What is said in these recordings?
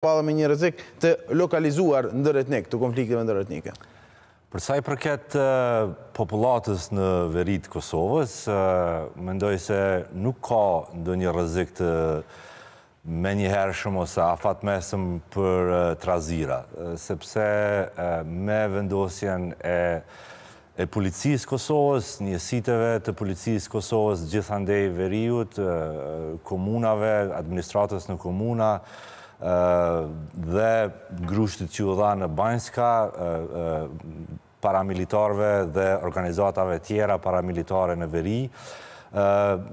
Padhëm me një rëzik të lokalizuar ndër etnik, të konfliktive ndër etnike. Përsa i përket populatës në veritë Kosovës, mendoj se nuk ka ndë një rëzik të menjëhershëm ose afatmesëm për trazira. Sepse me vendosjen e policisë Kosovës, njësiteve të policisë Kosovës, gjithandej veriut, komunave, administratës në komuna, dhe grushtit që u dha në Banjska, paramilitarve dhe organizatave tjera paramilitare në veri,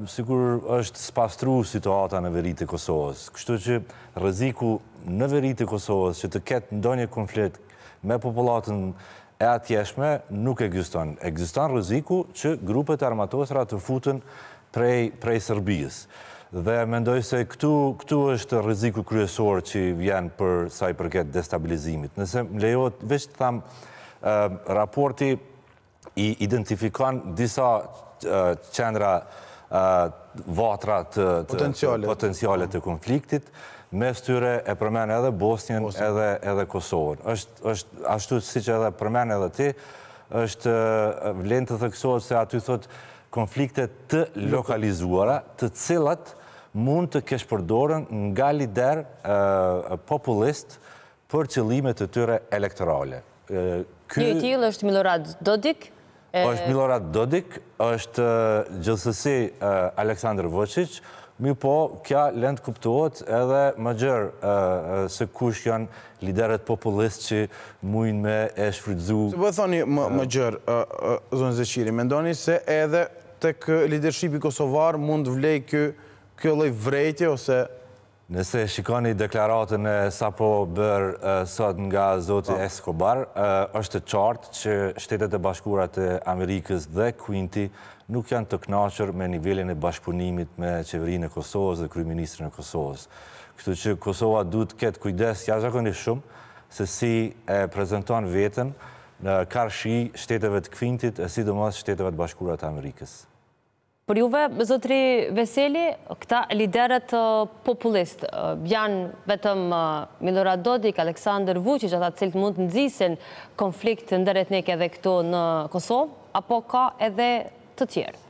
sikur është spastru situata në veri të Kosovës. Kështu që rëziku në veri të Kosovës që të ketë ndonje konflikt me populatën e atjeshme nuk e gjuston. E rëziku që grupet armatosra të futën prej Prej Sërbijës. Dhe mendoj se këtu është riziku kryesor që vjen për saj përket destabilizimit. Nëse më lejot, veç të thamë, raporti i identifikon disa qendra vatra të potencialet të konfliktit, me tyre e përmen edhe Bosnjën edhe Kosovën. është ashtu si që edhe përmen edhe ti, është vlenë të theksohet se aty thotë, konflikte të lokalizuara të cilat mund të keshpërdorën nga lider populist për qëllimet të tyre elektorale. Një tjilë është Milorad Dodik, është Milorad Dodik, është gjithësësi Aleksandr Vëqic, mi po kja lëndë kuptuot edhe më gjërë se kush janë liderët populist që mujnë me e shfridzu. Se po e thoni më gjërë, zonë zëqiri, me ndoni se edhe të kë lidershipi Kosovar mund vlej kjo lej vrejtje ose Nëse shikoni deklaratën e sa po bërë sot nga Zoti po. Eskobar, është të qartë që shtetet e bashkurat e Amerikës dhe Quinti nuk janë të knaqër me nivelin e bashkëpunimit me qeverinë e Kosovës dhe kryministrën e Kosovës. Këtu që Kosova du të ketë kujdes ja shumë, se si e prezentuan vetën në karshi shteteve të kvintit e sidomos shteteve të bashkurat e Amerikës. Për juve, zotri Veseli, këta lideret populistë, janë vetëm Milorad Dodik, Aleksandr Vucic, ata cilët mund të nëzisin konflikt në dëretnik edhe këto në Kosovë, apo ka edhe të tjerë?